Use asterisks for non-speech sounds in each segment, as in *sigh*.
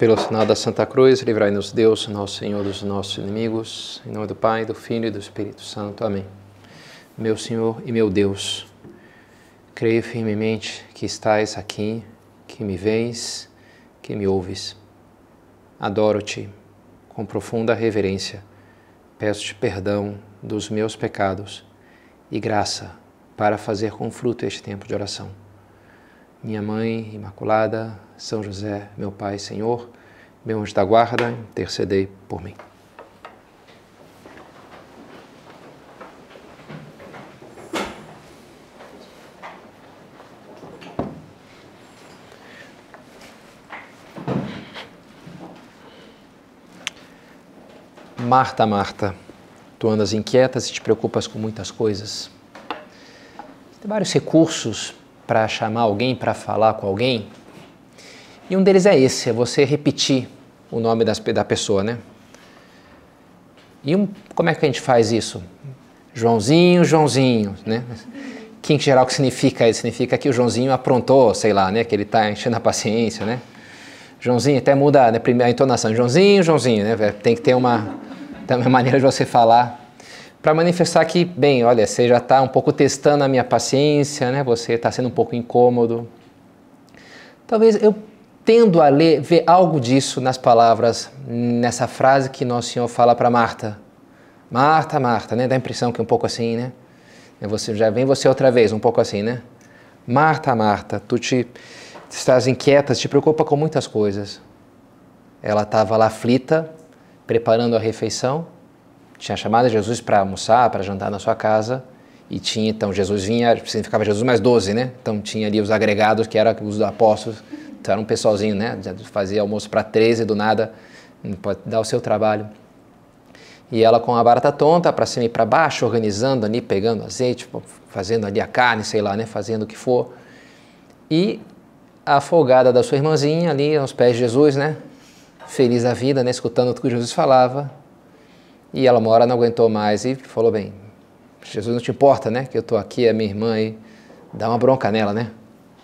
Pelo sinal da Santa Cruz, livrai-nos Deus, nosso Senhor, dos nossos inimigos. Em nome do Pai, do Filho e do Espírito Santo. Amém. Meu Senhor e meu Deus, creio firmemente que estás aqui, que me vês, que me ouves. Adoro-te com profunda reverência. Peço-te perdão dos meus pecados e graça para fazer com fruto este tempo de oração minha mãe imaculada, São José, meu Pai, Senhor, meu anjo da guarda, intercedei por mim. Marta, Marta, tu andas inquieta e te preocupas com muitas coisas. Tem vários recursos para chamar alguém, para falar com alguém. E um deles é esse, é você repetir o nome das, da pessoa, né? E um, como é que a gente faz isso? Joãozinho, Joãozinho, né? Que em geral que significa isso? Significa que o Joãozinho aprontou, sei lá, né? Que ele está enchendo a paciência, né? Joãozinho até muda né? a entonação. Joãozinho, Joãozinho, né? Tem que ter uma, uma maneira de você falar para manifestar que, bem, olha, você já está um pouco testando a minha paciência, né? Você está sendo um pouco incômodo. Talvez eu tendo a ler, ver algo disso nas palavras, nessa frase que Nosso Senhor fala para Marta. Marta, Marta, né? Dá a impressão que é um pouco assim, né? É você, já vem você outra vez, um pouco assim, né? Marta, Marta, tu te estás inquieta, te preocupa com muitas coisas. Ela estava lá aflita, preparando a refeição, tinha chamado Jesus para almoçar, para jantar na sua casa, e tinha, então, Jesus vinha, significava Jesus mais 12, né? Então tinha ali os agregados, que eram os apóstolos, então era um pessoalzinho, né? Fazia almoço para 13 do nada, pode dar o seu trabalho. E ela com a barata tonta, para cima e para baixo, organizando ali, pegando azeite, fazendo ali a carne, sei lá, né? Fazendo o que for. E a folgada da sua irmãzinha ali aos pés de Jesus, né? Feliz da vida, né? Escutando tudo que Jesus falava e ela, uma hora, não aguentou mais e falou: Bem, Jesus não te importa, né? Que eu estou aqui, a é minha irmã, e dá uma bronca nela, né?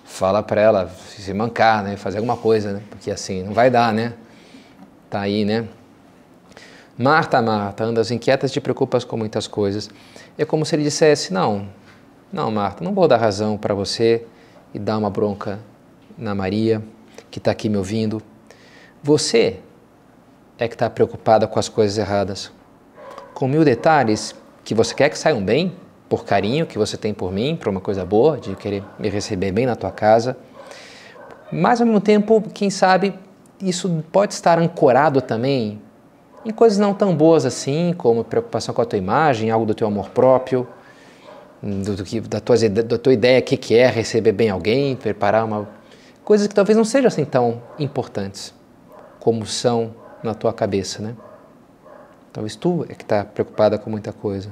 Fala para ela se mancar, né? Fazer alguma coisa, né? Porque assim, não vai dar, né? Tá aí, né? Marta, Marta, andas inquietas e te preocupas com muitas coisas. É como se ele dissesse: Não, não, Marta, não vou dar razão para você e dar uma bronca na Maria, que está aqui me ouvindo. Você é que está preocupada com as coisas erradas com mil detalhes que você quer que saiam bem, por carinho que você tem por mim, por uma coisa boa, de querer me receber bem na tua casa. Mas ao mesmo tempo, quem sabe, isso pode estar ancorado também em coisas não tão boas assim, como preocupação com a tua imagem, algo do teu amor próprio, do, que, da, tua, da tua ideia que que é receber bem alguém, preparar uma coisas que talvez não sejam assim tão importantes como são na tua cabeça, né? Talvez tu é que está preocupada com muita coisa.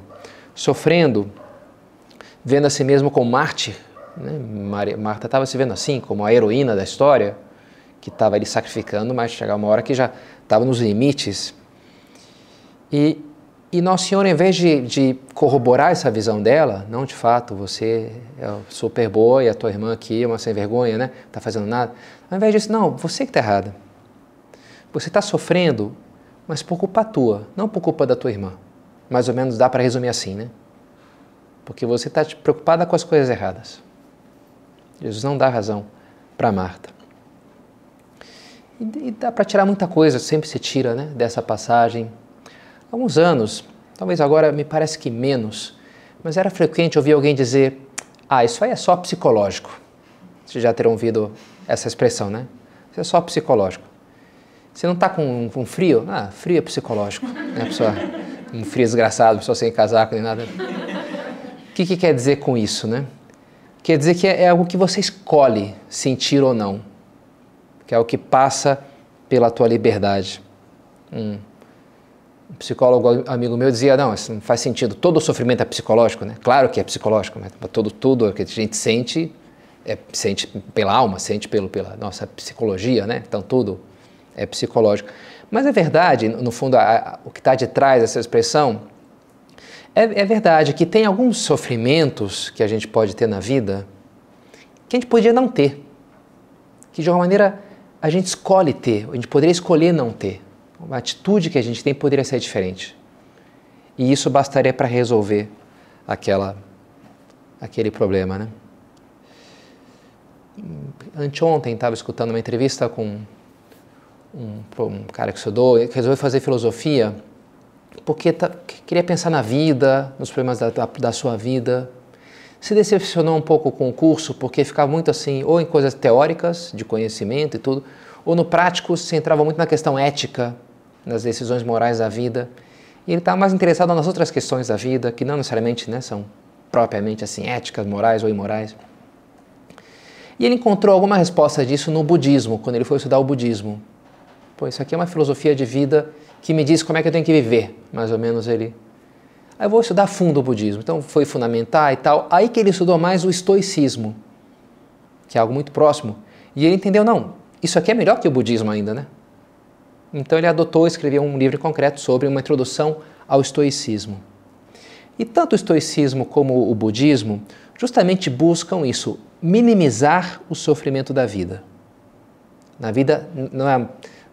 Sofrendo, vendo a si mesmo como mártir. Né? Marta estava se vendo assim, como a heroína da história, que estava ali sacrificando, mas chegava uma hora que já estava nos limites. E, e Nosso Senhor, em vez de, de, corroborar essa visão dela, não de fato, você é super boa e a tua irmã aqui é uma sem vergonha, né? Está fazendo nada. Ao invés disso, não, você que está errada. Você está sofrendo mas por culpa tua, não por culpa da tua irmã. Mais ou menos dá para resumir assim, né? Porque você está preocupada com as coisas erradas. Jesus não dá razão para Marta. E, e dá para tirar muita coisa, sempre se tira né, dessa passagem. Há alguns anos, talvez agora me parece que menos, mas era frequente ouvir alguém dizer: Ah, isso aí é só psicológico. Vocês já terão ouvido essa expressão, né? Isso é só psicológico. Você não está com, um frio? Ah, frio é psicológico. Né? Pessoa, um frio desgraçado, pessoa sem casaco nem nada. O que, que quer dizer com isso, né? Quer dizer que é, é algo que você escolhe sentir ou não. Que é o que passa pela tua liberdade. Hum. Um psicólogo amigo meu dizia, não, isso não faz sentido. Todo sofrimento é psicológico, né? Claro que é psicológico, né? Todo, tudo que a gente sente, é, sente pela alma, sente pelo, pela nossa psicologia, né? Então tudo é psicológico. Mas é verdade, no fundo, a, a, o que está de trás dessa expressão, é, é verdade que tem alguns sofrimentos que a gente pode ter na vida que a gente podia não ter, que de alguma maneira a gente escolhe ter, a gente poderia escolher não ter. Uma atitude que a gente tem poderia ser diferente. E isso bastaria para resolver aquela, aquele problema, né? Anteontem estava escutando uma entrevista com um, um cara que estudou, resolveu fazer filosofia porque tá, queria pensar na vida, nos problemas da, da, da sua vida. Se decepcionou um pouco com o curso porque ficava muito assim, ou em coisas teóricas, de conhecimento e tudo, ou no prático se centrava muito na questão ética, nas decisões morais da vida. E ele estava tá mais interessado nas outras questões da vida, que não necessariamente né, são propriamente assim éticas, morais ou imorais. E ele encontrou alguma resposta disso no budismo, quando ele foi estudar o budismo. Pô, isso aqui é uma filosofia de vida que me diz como é que eu tenho que viver, mais ou menos ele. Aí eu vou estudar fundo o budismo. Então foi fundamental e tal. Aí que ele estudou mais o estoicismo, que é algo muito próximo. E ele entendeu, não, isso aqui é melhor que o budismo ainda, né? Então ele adotou, escreveu um livro concreto sobre uma introdução ao estoicismo. E tanto o estoicismo como o budismo justamente buscam isso, minimizar o sofrimento da vida. Na vida, não é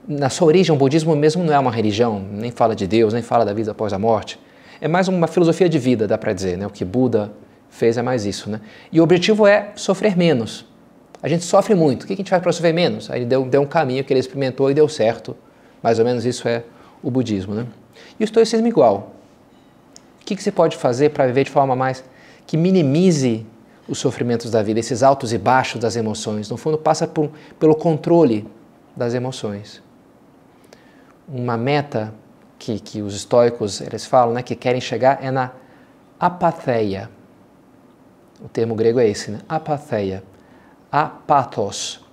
na sua origem, o budismo mesmo não é uma religião, nem fala de Deus, nem fala da vida após a morte. É mais uma filosofia de vida, dá para dizer. Né? O que Buda fez é mais isso. Né? E o objetivo é sofrer menos. A gente sofre muito. O que a gente faz para sofrer menos? Aí ele deu, deu um caminho que ele experimentou e deu certo. Mais ou menos isso é o budismo. Né? E o estoicismo igual. O que, que se pode fazer para viver de forma mais que minimize os sofrimentos da vida, esses altos e baixos das emoções? No fundo, passa por, pelo controle das emoções uma meta que, que os estoicos eles falam, né, que querem chegar é na apatheia. O termo grego é esse, né? apatheia. Apathos.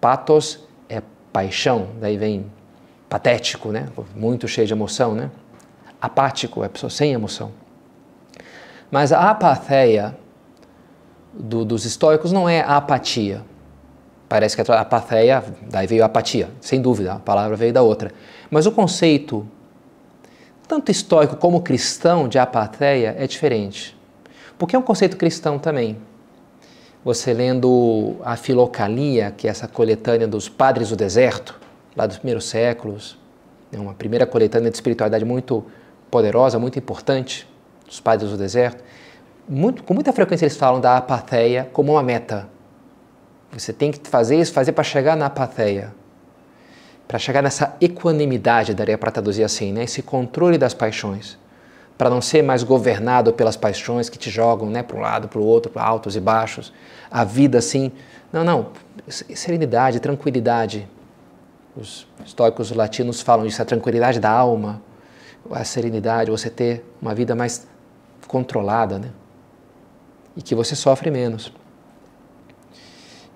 Pathos é paixão, daí vem patético, né? muito cheio de emoção. Né? Apático é pessoa sem emoção. Mas a apatheia do, dos estoicos não é a apatia, Parece que a apatheia, daí veio a apatia, sem dúvida, a palavra veio da outra. Mas o conceito, tanto histórico como cristão, de apatheia é diferente. Porque é um conceito cristão também. Você lendo a Filocalia, que é essa coletânea dos padres do deserto, lá dos primeiros séculos, é uma primeira coletânea de espiritualidade muito poderosa, muito importante, dos padres do deserto, muito, com muita frequência eles falam da apatheia como uma meta. Você tem que fazer isso, fazer para chegar na apatheia, para chegar nessa equanimidade, daria para traduzir assim, né? esse controle das paixões, para não ser mais governado pelas paixões que te jogam né? para um lado, para o outro, para altos e baixos. A vida assim. Não, não. Serenidade, tranquilidade. Os estoicos latinos falam isso, a tranquilidade da alma, a serenidade, você ter uma vida mais controlada, né? E que você sofre menos.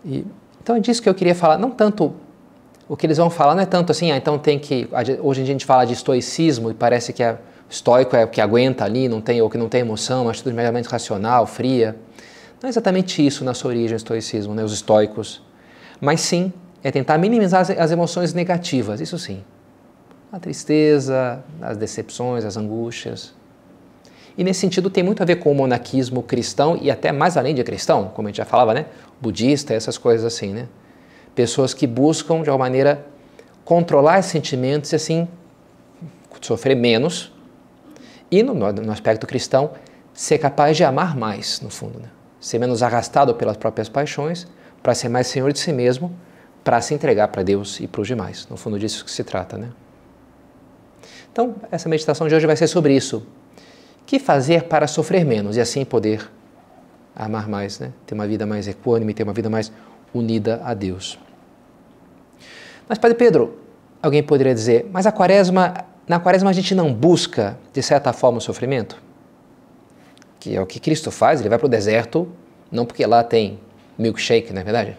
E, então é disso que eu queria falar, não tanto o que eles vão falar não é tanto assim, ah, então tem que. Hoje em dia a gente fala de estoicismo e parece que é estoico é o que aguenta ali, não tem, ou que não tem emoção, uma atitude meramente racional, fria. Não é exatamente isso na sua origem o estoicismo, né, os estoicos. Mas sim, é tentar minimizar as, as emoções negativas, isso sim. A tristeza, as decepções, as angústias. E nesse sentido tem muito a ver com o monaquismo cristão e até mais além de cristão, como a gente já falava, né? Budista, essas coisas assim, né? Pessoas que buscam de alguma maneira controlar sentimentos e assim sofrer menos. E no, no aspecto cristão, ser capaz de amar mais, no fundo, né? ser menos arrastado pelas próprias paixões, para ser mais senhor de si mesmo, para se entregar para Deus e para os demais. No fundo, disso que se trata, né? Então, essa meditação de hoje vai ser sobre isso que fazer para sofrer menos e assim poder amar mais, né? ter uma vida mais equânime, ter uma vida mais unida a Deus. Mas, Padre Pedro, alguém poderia dizer, mas a quaresma, na quaresma a gente não busca, de certa forma, o sofrimento? Que é o que Cristo faz, ele vai para o deserto, não porque lá tem milkshake, não é verdade?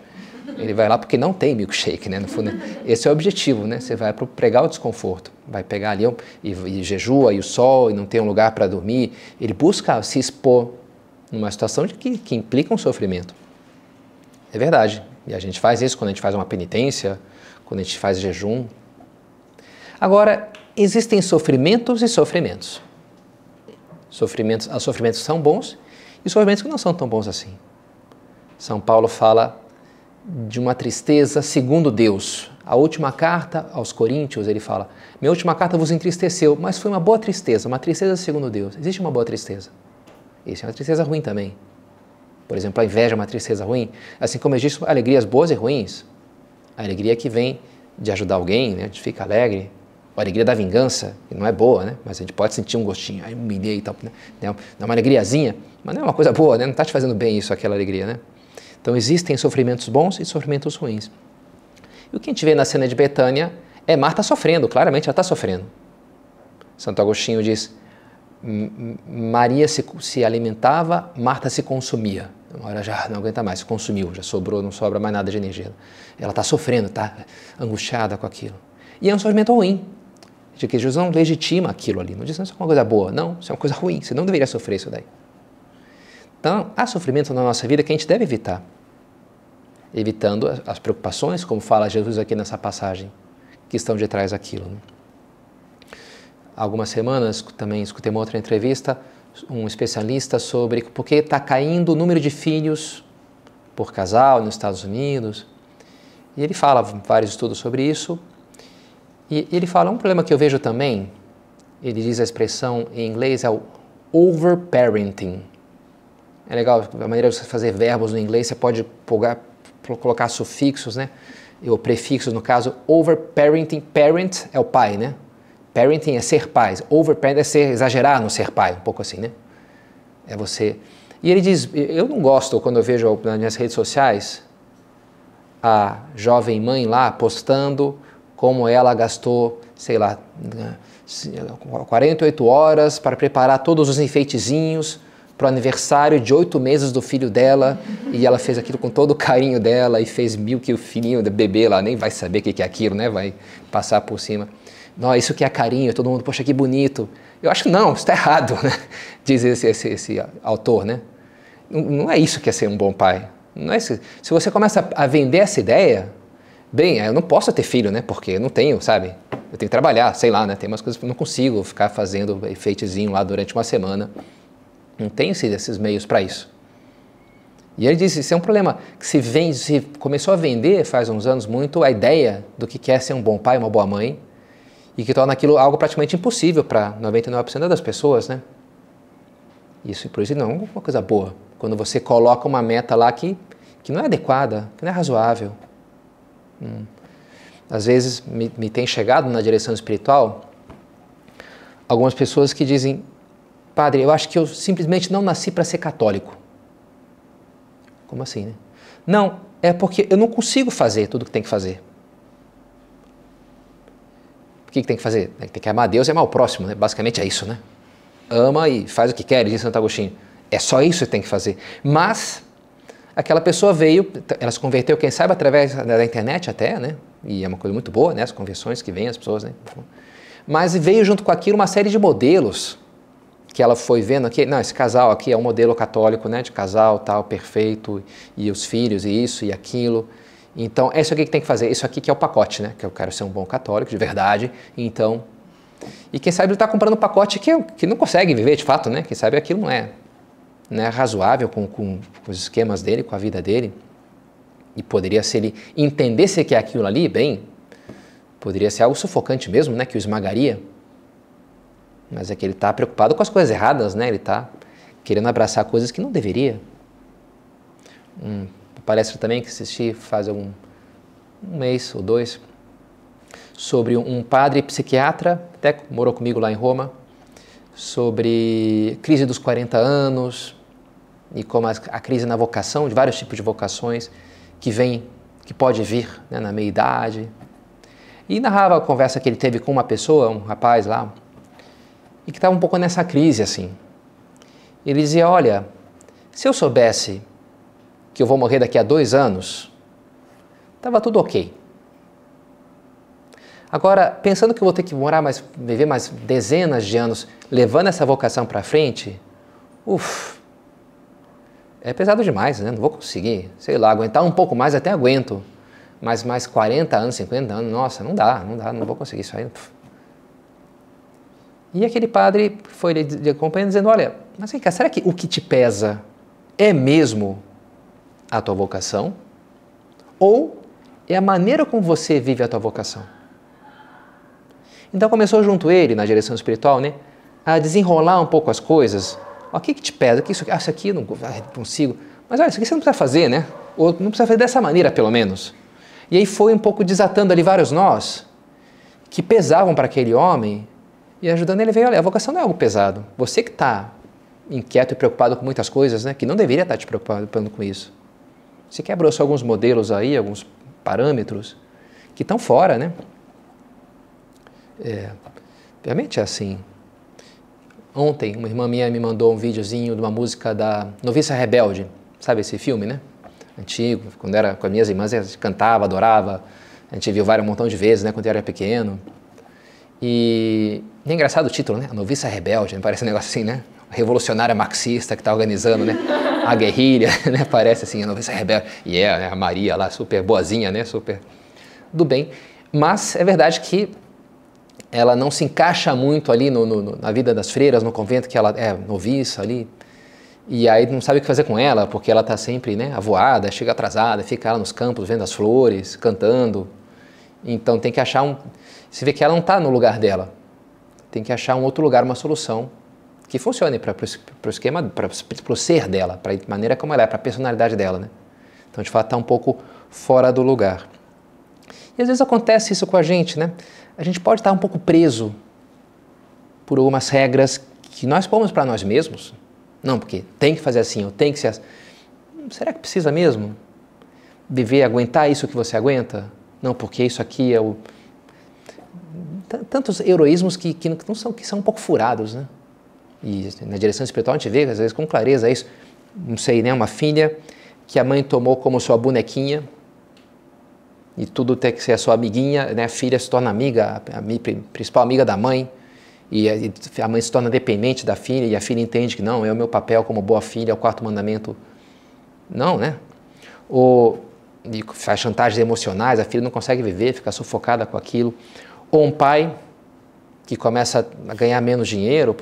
Ele vai lá porque não tem milkshake, né? No fundo, esse é o objetivo, né? Você vai para pregar o desconforto, vai pegar ali e, e jejua e o sol e não tem um lugar para dormir. Ele busca se expor numa situação de que, que implica um sofrimento. É verdade. E a gente faz isso quando a gente faz uma penitência, quando a gente faz jejum. Agora, existem sofrimentos e sofrimentos. Sofrimentos, os sofrimentos são bons e sofrimentos que não são tão bons assim. São Paulo fala de uma tristeza segundo Deus. A última carta aos Coríntios, ele fala: Minha última carta vos entristeceu, mas foi uma boa tristeza, uma tristeza segundo Deus. Existe uma boa tristeza. Existe é uma tristeza ruim também. Por exemplo, a inveja é uma tristeza ruim, assim como existem alegrias boas e ruins. A alegria que vem de ajudar alguém, né? a gente fica alegre. A alegria da vingança, que não é boa, né? mas a gente pode sentir um gostinho, aí humilhei e tal. Né? Dá né, uma alegriazinha, mas não é uma coisa boa, né? não está te fazendo bem isso, aquela alegria. Né? Então existem sofrimentos bons e sofrimentos ruins. E o que a gente vê na cena de Betânia é Marta sofrendo, claramente ela está sofrendo. Santo Agostinho diz: Maria se, se, alimentava, Marta se consumia. Uma hora já não aguenta mais, se consumiu, já sobrou, não sobra mais nada de energia. Ela está sofrendo, está angustiada com aquilo. E é um sofrimento ruim, de que Jesus não legitima aquilo ali, não diz isso é uma coisa boa, não, isso é uma coisa ruim, você não deveria sofrer isso daí. Então, há sofrimento na nossa vida que a gente deve evitar evitando as preocupações, como fala Jesus aqui nessa passagem, que estão de trás daquilo. Né? Algumas semanas também escutei uma outra entrevista, um especialista sobre por que está caindo o número de filhos por casal nos Estados Unidos. E ele fala vários estudos sobre isso. E ele fala um problema que eu vejo também, ele diz a expressão em inglês é o overparenting. É legal, a maneira de você fazer verbos no inglês, você pode colocar sufixos, né? ou prefixos no caso, overparenting, parent é o pai, né? Parenting é ser pai, overparent é ser, exagerar no ser pai, um pouco assim, né? É você... E ele diz, eu não gosto quando eu vejo nas minhas redes sociais a jovem mãe lá postando como ela gastou, sei lá, 48 né, horas para preparar todos os enfeitezinhos para o aniversário de oito meses do filho dela e ela fez aquilo com todo o carinho dela e fez mil que o filhinho do bebê lá nem vai saber o que é aquilo, né? Vai passar por cima. Não, isso que é carinho, todo mundo, poxa, que bonito. Eu acho que não, está errado, né? *laughs* Diz esse, esse, esse autor, né? Não, não, é isso que é ser um bom pai. Não é isso. Se você começa a vender essa ideia, bem, eu não posso ter filho, né? Porque eu não tenho, sabe? Eu tenho que trabalhar, sei lá, né? Tem umas coisas que eu não consigo ficar fazendo efeitozinho lá durante uma semana. Não tem esses meios para isso. E ele disse, isso é um problema, que se, vende, se começou a vender faz uns anos muito a ideia do que quer ser um bom pai, uma boa mãe, e que torna aquilo algo praticamente impossível para 99% das pessoas, né? Isso, por isso, não é uma coisa boa. Quando você coloca uma meta lá que, que não é adequada, que não é razoável. Hum. Às vezes me, me tem chegado na direção espiritual algumas pessoas que dizem, Padre, eu acho que eu simplesmente não nasci para ser católico. Como assim, né? Não, é porque eu não consigo fazer tudo o que tem que fazer. O que, que tem que fazer? Tem que amar Deus e amar o próximo, né? Basicamente é isso, né? Ama e faz o que quer, diz Santo Agostinho. É só isso que tem que fazer. Mas aquela pessoa veio, ela se converteu, quem sabe, através da internet até, né? E é uma coisa muito boa, né? As conversões que vêm, as pessoas, né? Mas veio junto com aquilo uma série de modelos que ela foi vendo aqui, não, esse casal aqui é um modelo católico, né, de casal tal, perfeito, e os filhos, e isso e aquilo. Então, é isso aqui que tem que fazer, isso aqui que é o pacote, né, que eu quero ser um bom católico de verdade, então... E quem sabe ele está comprando um pacote que, que não consegue viver de fato, né, quem sabe aquilo não é, né, razoável com, com, com os esquemas dele, com a vida dele. E poderia, se ele entendesse que é aquilo ali, bem, poderia ser algo sufocante mesmo, né, que o esmagaria, mas é que ele está preocupado com as coisas erradas, né? Ele está querendo abraçar coisas que não deveria. Um, uma palestra também que assisti faz algum, um mês ou dois sobre um padre psiquiatra, até morou comigo lá em Roma, sobre crise dos 40 anos e como a, a crise na vocação, de vários tipos de vocações que vem, que pode vir né, na meia-idade. E narrava a conversa que ele teve com uma pessoa, um rapaz lá, e que estava um pouco nessa crise assim. Ele dizia: Olha, se eu soubesse que eu vou morrer daqui a dois anos, estava tudo ok. Agora, pensando que eu vou ter que morar mais, viver mais dezenas de anos, levando essa vocação para frente, uff, é pesado demais, né? Não vou conseguir, sei lá, aguentar um pouco mais até aguento, mas mais 40 anos, 50 anos, nossa, não dá, não dá, não vou conseguir isso aí. Puf. E aquele padre foi lhe acompanhando, dizendo: Olha, mas vem cá, será que o que te pesa é mesmo a tua vocação? Ou é a maneira como você vive a tua vocação? Então começou junto ele, na direção espiritual, né, a desenrolar um pouco as coisas. O que, que te pesa? que isso, ah, isso aqui não, ah, consigo. Mas olha, isso aqui você não precisa fazer, né? Ou não precisa fazer dessa maneira, pelo menos. E aí foi um pouco desatando ali vários nós que pesavam para aquele homem e ajudando ele veio, olha, a vocação não é algo pesado. Você que está inquieto e preocupado com muitas coisas, né, que não deveria estar tá te preocupando com isso. Você quebrou só alguns modelos aí, alguns parâmetros que estão fora, né? É, realmente é assim. Ontem, uma irmã minha me mandou um videozinho de uma música da Noviça Rebelde. Sabe esse filme, né? Antigo, quando era com as minhas irmãs, a gente cantava, adorava. A gente viu várias um montão de vezes, né, quando eu era pequeno. E e é engraçado o título, né? A noviça rebelde, né? parece um negócio assim, né? A revolucionária marxista que está organizando, né? A guerrilha, *laughs* né? Parece assim, a noviça rebelde. E é, né? A Maria lá, super boazinha, né? Super do bem. Mas é verdade que ela não se encaixa muito ali no, no, na vida das freiras, no convento, que ela é noviça ali. E aí não sabe o que fazer com ela, porque ela está sempre né, avoada, chega atrasada, fica lá nos campos vendo as flores, cantando. Então tem que achar um. Se vê que ela não está no lugar dela tem que achar um outro lugar, uma solução que funcione para o esquema, para o ser dela, para a maneira como ela é, para a personalidade dela. Né? Então, de fato, está um pouco fora do lugar. E às vezes acontece isso com a gente, né? A gente pode estar um pouco preso por algumas regras que nós pomos para nós mesmos. Não, porque tem que fazer assim, ou tem que ser assim. Será que precisa mesmo? Viver, aguentar isso que você aguenta? Não, porque isso aqui é o tantos heroísmos que, que, não são, que são um pouco furados, né? E na direção espiritual a gente vê, às vezes, com clareza isso. Não sei, né? Uma filha que a mãe tomou como sua bonequinha e tudo tem que ser a sua amiguinha, né? A filha se torna amiga, a, principal amiga da mãe e a mãe se torna dependente da filha e a filha entende que não, é o meu papel como boa filha, é o quarto mandamento. Não, né? Ou e faz chantagens emocionais, a filha não consegue viver, fica sufocada com aquilo. Ou um pai que começa a ganhar menos dinheiro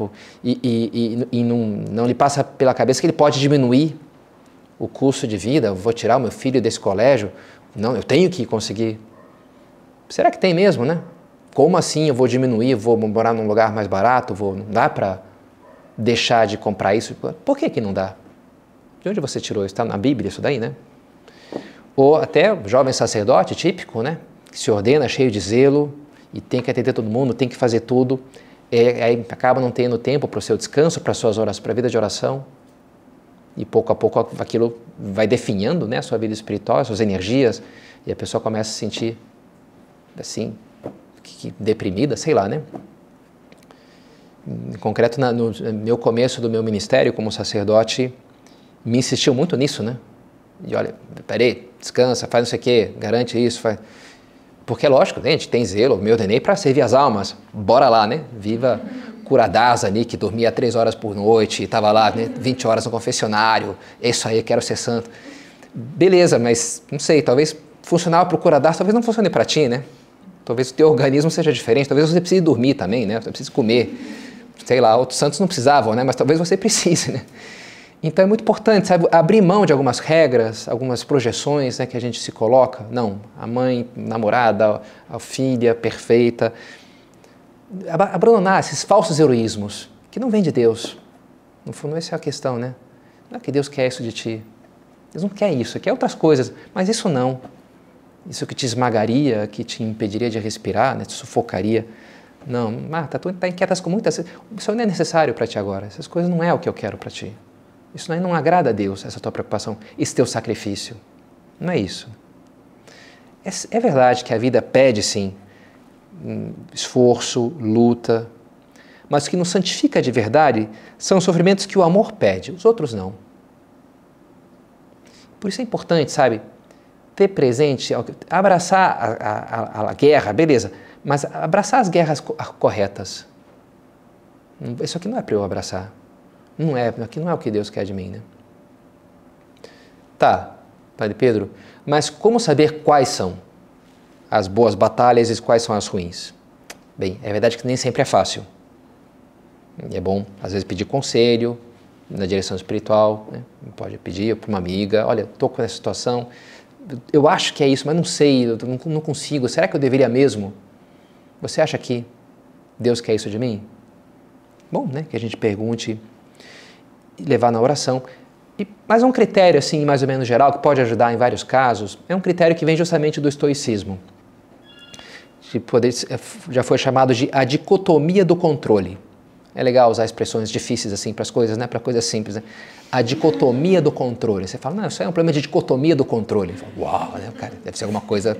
e, e, e, e não, não lhe passa pela cabeça que ele pode diminuir o custo de vida, vou tirar o meu filho desse colégio, não, eu tenho que conseguir. Será que tem mesmo, né? Como assim eu vou diminuir, vou morar num lugar mais barato, vou, não dá para deixar de comprar isso? Por que que não dá? De onde você tirou isso? Está na Bíblia isso daí, né? Ou até jovem sacerdote típico, né? Que se ordena cheio de zelo, e tem que atender todo mundo, tem que fazer tudo, é, aí acaba não tendo tempo para o seu descanso, para suas horas, para a vida de oração. E pouco a pouco aquilo vai definhando né, a sua vida espiritual, as suas energias, e a pessoa começa a se sentir assim, deprimida, sei lá, né? Em concreto, no meu começo do meu ministério como sacerdote, me insistiu muito nisso, né? E olha, peraí, descansa, faz não sei o quê, garante isso, faz. Porque é lógico, né, a gente tem zelo, me ordenei para servir as almas. Bora lá, né? Viva curadás, ali, que dormia três horas por noite, estava lá né, 20 horas no confessionário, é isso aí, quero ser santo. Beleza, mas não sei, talvez funcionava para o curadás, talvez não funcione para ti, né? Talvez o teu organismo seja diferente, talvez você precise dormir também, né? Você precise comer. Sei lá, outros santos não precisavam, né? Mas talvez você precise, né? Então é muito importante, sabe, abrir mão de algumas regras, algumas projeções né, que a gente se coloca. Não, a mãe, namorada, a filha perfeita. Abandonar esses falsos heroísmos, que não vem de Deus. No fundo, essa é a questão, né? Não é que Deus quer isso de ti. Deus não quer isso, quer outras coisas, mas isso não. Isso que te esmagaria, que te impediria de respirar, né, te sufocaria. Não, Marta, tu está inquietas com muitas. Isso não é necessário para ti agora. Essas coisas não é o que eu quero para ti. Isso não agrada a Deus, essa tua preocupação, esse teu sacrifício. Não é isso. É, é verdade que a vida pede, sim, hum, esforço, luta, mas o que nos santifica de verdade são os sofrimentos que o amor pede, os outros não. Por isso é importante, sabe, ter presente, abraçar a, a, a guerra, beleza, mas abraçar as guerras corretas. Hum, isso aqui não é para eu abraçar. Não é, aqui não é o que Deus quer de mim, né? Tá, Padre Pedro, mas como saber quais são as boas batalhas e quais são as ruins? Bem, é verdade que nem sempre é fácil. É bom, às vezes, pedir conselho na direção espiritual, né? pode pedir para uma amiga, olha, estou com essa situação, eu acho que é isso, mas não sei, eu não consigo, será que eu deveria mesmo? Você acha que Deus quer isso de mim? Bom, né, que a gente pergunte levar na oração. E, mas é um critério, assim, mais ou menos geral, que pode ajudar em vários casos. É um critério que vem justamente do estoicismo. De poder, é, já foi chamado de a dicotomia do controle. É legal usar expressões difíceis assim para as coisas, né? Para coisas simples, né? A dicotomia do controle. Você fala, não, isso é um problema de dicotomia do controle. Uau, né, cara, deve ser alguma coisa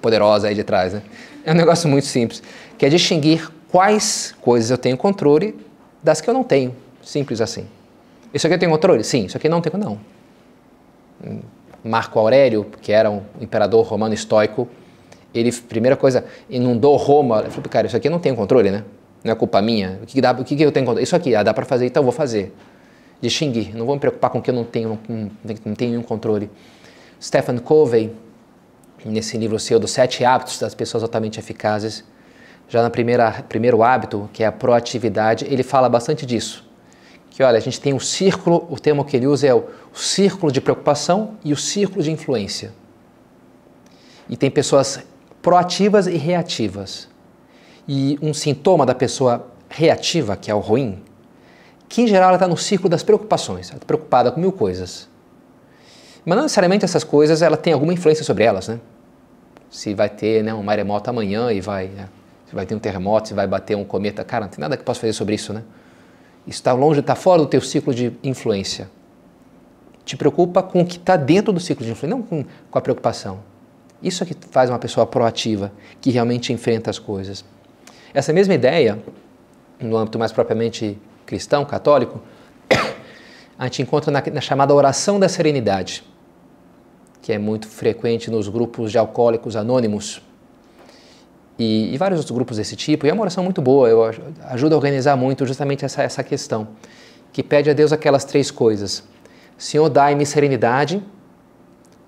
poderosa aí de trás, né? É um negócio muito simples, que é distinguir quais coisas eu tenho controle das que eu não tenho. Simples assim. Isso aqui tem controle? Sim. Isso aqui não tem Não. Marco Aurélio, que era um imperador romano estoico, ele, primeira coisa, inundou Roma. Ele falou, cara, isso aqui não tem controle, né? Não é culpa minha. O que, dá, o que eu tenho controle? Isso aqui, ah, dá para fazer, então eu vou fazer. De Xingui, não vou me preocupar com o que eu não tenho, não, não tenho nenhum controle. Stephen Covey, nesse livro seu dos sete hábitos das pessoas altamente eficazes, já no primeiro hábito, que é a proatividade, ele fala bastante disso que, olha, a gente tem o um círculo, o termo que ele usa é o círculo de preocupação e o círculo de influência. E tem pessoas proativas e reativas. E um sintoma da pessoa reativa, que é o ruim, que em geral ela está no círculo das preocupações, ela está preocupada com mil coisas. Mas não necessariamente essas coisas ela tem alguma influência sobre elas, né? Se vai ter né, um maremoto amanhã e vai, né? se vai ter um terremoto, se vai bater um cometa, cara, não tem nada que possa fazer sobre isso, né? está longe, está fora do teu ciclo de influência. Te preocupa com o que está dentro do ciclo de influência, não com, com a preocupação. Isso é que faz uma pessoa proativa, que realmente enfrenta as coisas. Essa mesma ideia, no âmbito mais propriamente cristão, católico, *coughs* a gente encontra na, na chamada oração da serenidade, que é muito frequente nos grupos de alcoólicos anônimos e, e, vários outros grupos desse tipo. E é uma oração muito boa, eu ajuda a organizar muito justamente essa, essa questão, que pede a Deus aquelas três coisas. Senhor, dai-me serenidade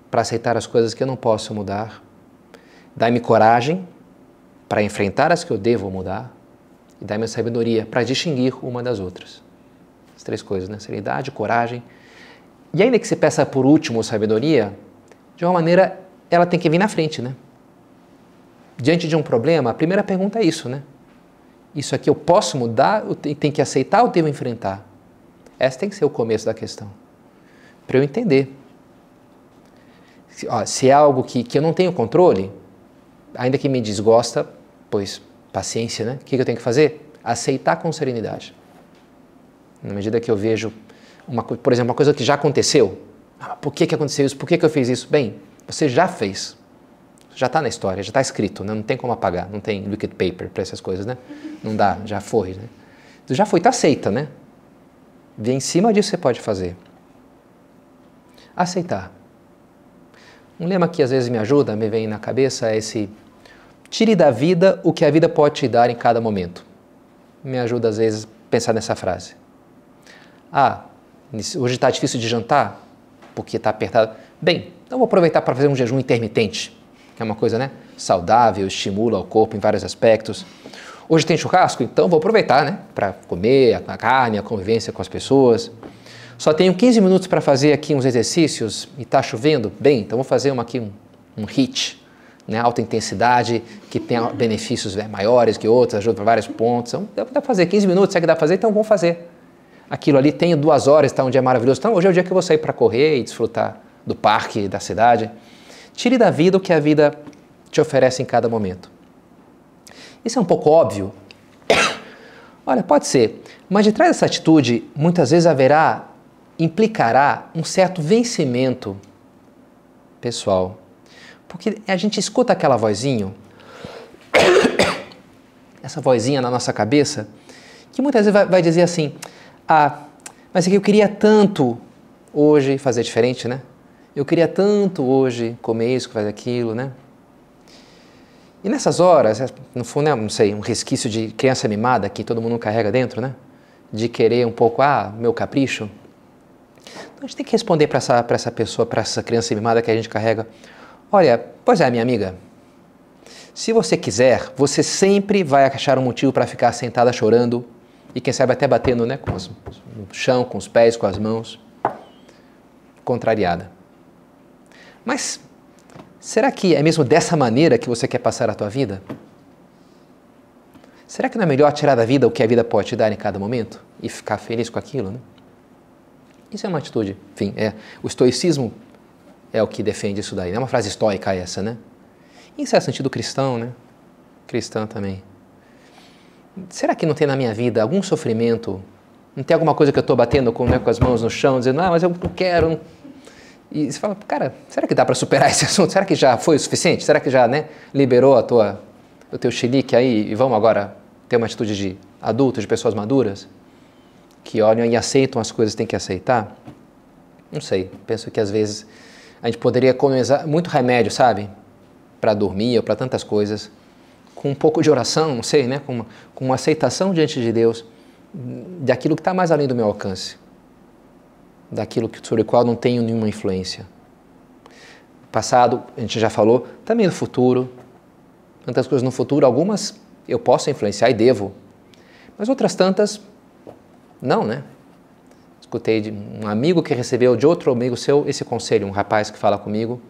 para aceitar as coisas que eu não posso mudar. Dai-me coragem para enfrentar as que eu devo mudar. E dai-me sabedoria para distinguir uma das outras. As três coisas, né? Serenidade, coragem. E ainda que se peça por último sabedoria, de uma maneira ela tem que vir na frente, né? diante de um problema, a primeira pergunta é isso, né? Isso aqui eu posso mudar? Eu tenho que aceitar ou devo enfrentar? Essa tem que ser o começo da questão. Para eu entender. Se, ó, se é algo que, que eu não tenho controle, ainda que me desgosta, pois paciência, né? O que, que eu tenho que fazer? Aceitar com serenidade. Na medida que eu vejo, uma, por exemplo, uma coisa que já aconteceu. Ah, por que, que aconteceu isso? Por que, que eu fiz isso? Bem, você já fez já está na história, já está escrito, né? não tem como apagar, não tem liquid paper para essas coisas, né? Não dá, já foi, né? Já foi, está aceita, né? E em cima disso você pode fazer. Aceitar. Um lema que às vezes me ajuda, me vem na cabeça, é esse tire da vida o que a vida pode te dar em cada momento. Me ajuda às vezes pensar nessa frase. Ah, hoje está difícil de jantar porque está apertado. Bem, então vou aproveitar para fazer um jejum intermitente que é uma coisa né, saudável, estimula o corpo em vários aspectos. Hoje tem churrasco, então vou aproveitar né, para comer a carne, a convivência com as pessoas. Só tenho 15 minutos para fazer aqui uns exercícios e está chovendo? Bem, então vou fazer uma, aqui um, um HIIT, né, alta intensidade, que tem benefícios né, maiores que outros, ajuda para vários pontos. Então, dá para fazer 15 minutos, é que dá para fazer, então vamos fazer. Aquilo ali, tenho duas horas, está um dia maravilhoso. Então, hoje é o dia que eu vou sair para correr e desfrutar do parque, da cidade. Tire da vida o que a vida te oferece em cada momento. Isso é um pouco óbvio? *coughs* Olha, pode ser, mas de trás dessa atitude, muitas vezes haverá, implicará um certo vencimento pessoal. Porque a gente escuta aquela vozinha, *coughs* essa vozinha na nossa cabeça, que muitas vezes vai dizer assim: Ah, mas é que eu queria tanto hoje fazer diferente, né? eu queria tanto hoje comer isso, fazer aquilo, né? E nessas horas, é, no fundo, né, não sei, um resquício de criança mimada que todo mundo carrega dentro, né? De querer um pouco, ah, meu capricho. Então a gente tem que responder para essa, essa pessoa, para essa criança mimada que a gente carrega: olha, pois é, minha amiga, se você quiser, você sempre vai achar um motivo para ficar sentada chorando e quem sabe até batendo né, com os, no chão, com os pés, com as mãos, contrariada. Mas será que é mesmo dessa maneira que você quer passar a tua vida? Será que não é melhor tirar da vida o que a vida pode te dar em cada momento e ficar feliz com aquilo? Né? Isso é uma atitude, enfim, é, o estoicismo é o que defende isso daí. Não né? é uma frase estoica essa, né? Em certo é sentido, cristão, né? Cristã também. Será que não tem na minha vida algum sofrimento? Não tem alguma coisa que eu estou batendo com, né, com as mãos no chão, dizendo, ah, mas eu não quero, e você fala, cara, será que dá para superar *laughs* esse assunto? Será que já foi o suficiente? Será que já né, liberou a tua, o teu xilique aí e vamos agora ter uma atitude de adulto de pessoas maduras? Que olham e aceitam as coisas tem têm que aceitar? Não sei, penso que às vezes a gente poderia economizar muito remédio, sabe? Para dormir ou para tantas coisas. Com um pouco de oração, não sei, né? Com uma, com uma aceitação diante de Deus daquilo que está mais além do meu alcance daquilo sobre o qual não tenho nenhuma influência. Passado, a gente já falou, também no futuro. Tantas coisas no futuro, algumas eu posso influenciar e devo, mas outras tantas, não, né? Escutei de um amigo que recebeu de outro amigo seu esse conselho, um rapaz que fala comigo,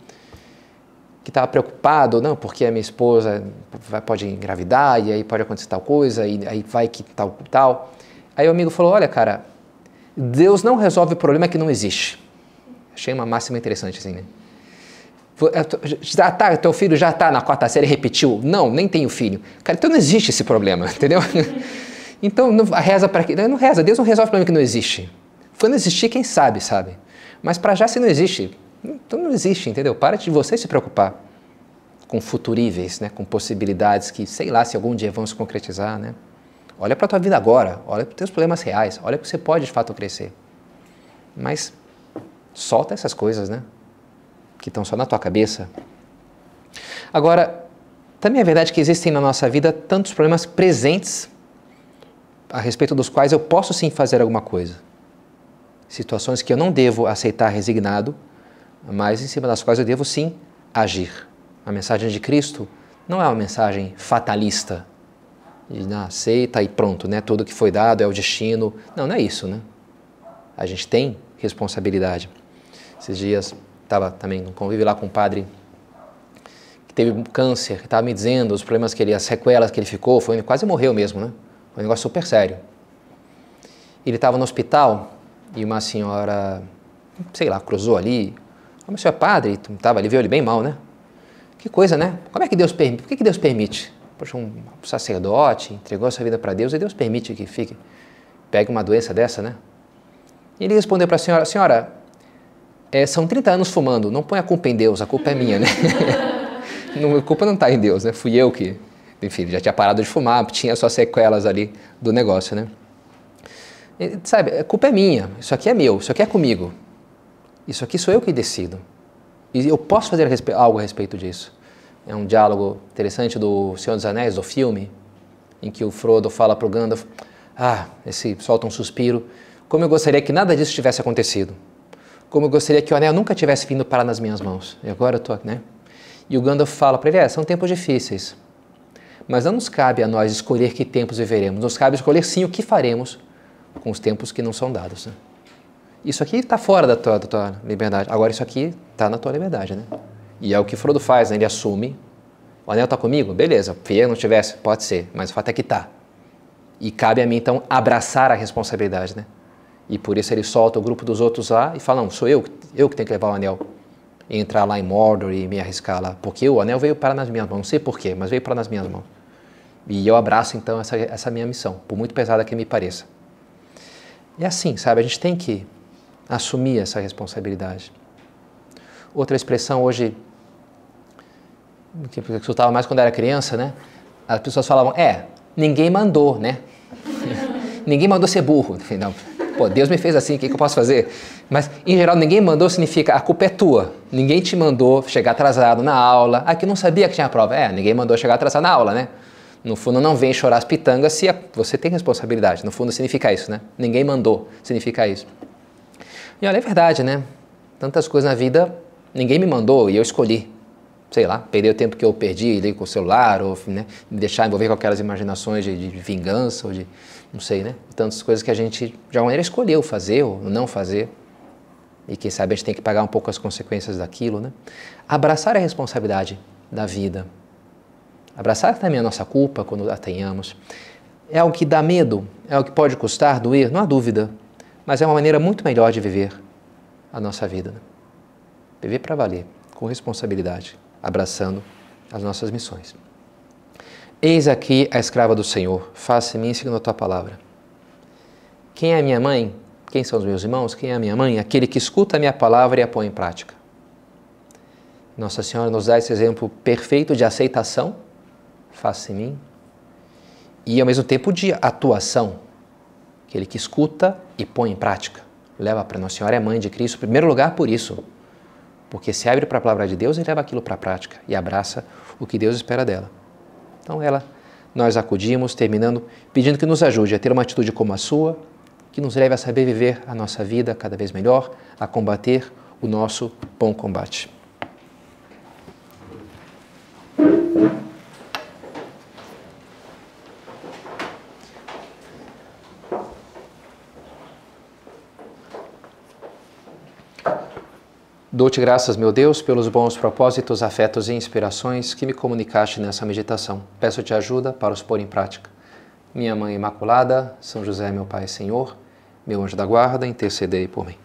que estava preocupado, não, porque a minha esposa pode engravidar e aí pode acontecer tal coisa, e aí vai que tal, tal. Aí o amigo falou: Olha, cara, Deus não resolve o problema que não existe. Achei uma máxima interessante assim, né? Ah, tá, teu filho já está na quarta série, repetiu. Não, nem tenho filho. Cara, então não existe esse problema, *laughs* entendeu? Então, não, reza para quê? Não reza, Deus não resolve o problema que não existe. Quando existir, quem sabe, sabe? Mas para já, se não existe, então não existe, entendeu? Para de você se preocupar com futuríveis, né? com possibilidades que, sei lá, se algum dia vão se concretizar, né? Olha para a tua vida agora, olha para os teus problemas reais, olha que você pode de fato crescer. Mas solta essas coisas, né? Que estão só na tua cabeça. Agora, também é verdade que existem na nossa vida tantos problemas presentes a respeito dos quais eu posso sim fazer alguma coisa. Situações que eu não devo aceitar resignado, mas em cima das quais eu devo sim agir. A mensagem de Cristo não é uma mensagem fatalista, e na né, aceita e pronto, né? Tudo que foi dado é o destino. Não, não é isso, né? A gente tem responsabilidade. Esses dias estava também no convívio lá com um padre que teve um câncer, que estava me dizendo os problemas que ele, as sequelas que ele ficou, foi quase morreu mesmo, né? Foi um negócio super sério. Ele estava no hospital e uma senhora, sei lá, cruzou ali. Como o senhor é padre, estava ali, viu ele bem mal, né? Que coisa, né? Como é que Deus permite? Por que, que Deus permite? poxa, um sacerdote entregou sua vida para Deus e Deus permite que fique, pegue uma doença dessa, né? E ele respondeu para a senhora: Senhora, é, são 30 anos fumando, não põe a culpa em Deus, a culpa é minha, né? *laughs* não, a culpa não está em Deus, né? Fui eu que, enfim, já tinha parado de fumar, tinha suas sequelas ali do negócio, né? E, sabe, a culpa é minha, isso aqui é meu, isso aqui é comigo, isso aqui sou eu que decido. E eu posso fazer algo a respeito disso é um diálogo interessante do Senhor dos Anéis, do filme, em que o Frodo fala para o Gandalf, ah, esse solta um suspiro, como eu gostaria que nada disso tivesse acontecido. Como eu gostaria que o anel nunca tivesse vindo parar nas minhas mãos. E agora eu aqui, né? E o Gandalf fala para ele, é, são tempos difíceis. Mas não nos cabe a nós escolher que tempos viveremos, nos cabe escolher sim o que faremos com os tempos que não são dados. Né? Isso aqui está fora da tua, da tua liberdade. Agora isso aqui está na tua liberdade, né? E é o que Frodo faz, né? ele assume. O anel está comigo? Beleza. Se não tivesse, pode ser, mas o fato é que está. E cabe a mim, então, abraçar a responsabilidade, né? E por isso ele solta o grupo dos outros lá e fala, não, sou eu, eu que tenho que levar o anel. entrar lá em Mordor e me arriscar lá. Porque o anel veio para nas minhas mãos, não sei porquê, mas veio para nas minhas mãos. E eu abraço, então, essa, essa minha missão, por muito pesada que me pareça. E é assim, sabe, a gente tem que assumir essa responsabilidade outra expressão hoje que eu escutava mais quando era criança, né? As pessoas falavam, é, ninguém mandou, né? *laughs* ninguém mandou ser burro. Não, pô, Deus me fez assim, o que, que, eu posso fazer? Mas, em geral, ninguém mandou significa a culpa é tua. Ninguém te mandou chegar atrasado na aula. Aqui não sabia que tinha prova. É, ninguém mandou chegar atrasado na aula, né? No fundo, não vem chorar as pitangas se a... você tem responsabilidade. No fundo, significa isso, né? Ninguém mandou, significa isso. E olha, é verdade, né? Tantas coisas na vida Ninguém me mandou e eu escolhi. Sei lá, perder o tempo que eu perdi ali com o celular, ou né, me deixar envolver com aquelas imaginações de, de, vingança, ou de. não sei, né? Tantas coisas que a gente, de alguma maneira, escolheu fazer ou não fazer. E quem sabe a gente tem que pagar um pouco as consequências daquilo, né? Abraçar a responsabilidade da vida. Abraçar também a nossa culpa quando a tenhamos. É algo que dá medo, é algo que pode custar, doer, não há dúvida. Mas é uma maneira muito melhor de viver a nossa vida. Né? Pv para valer, com responsabilidade, abraçando as nossas missões. Eis aqui a escrava do Senhor, faça-se mim segundo a tua palavra. Quem é a minha mãe? Quem são os meus irmãos? Quem é a minha mãe? Aquele que escuta a minha palavra e a põe em prática. Nossa Senhora nos dá esse exemplo perfeito de aceitação, faça-se mim, e ao mesmo tempo de atuação, aquele que escuta e põe em prática. Leva para Nossa Senhora é mãe de Cristo, em primeiro lugar por isso, porque se abre para a palavra de Deus e leva aquilo para a prática e abraça o que Deus espera dela. Então, ela, nós acudimos, terminando, pedindo que nos ajude a ter uma atitude como a sua, que nos leve a saber viver a nossa vida cada vez melhor, a combater o nosso bom combate. Dou-te graças, meu Deus, pelos bons propósitos, afetos e inspirações que me comunicaste nessa meditação. Peço-te ajuda para os pôr em prática. Minha Mãe Imaculada, São José, meu Pai Senhor, meu anjo da guarda, intercedei por mim.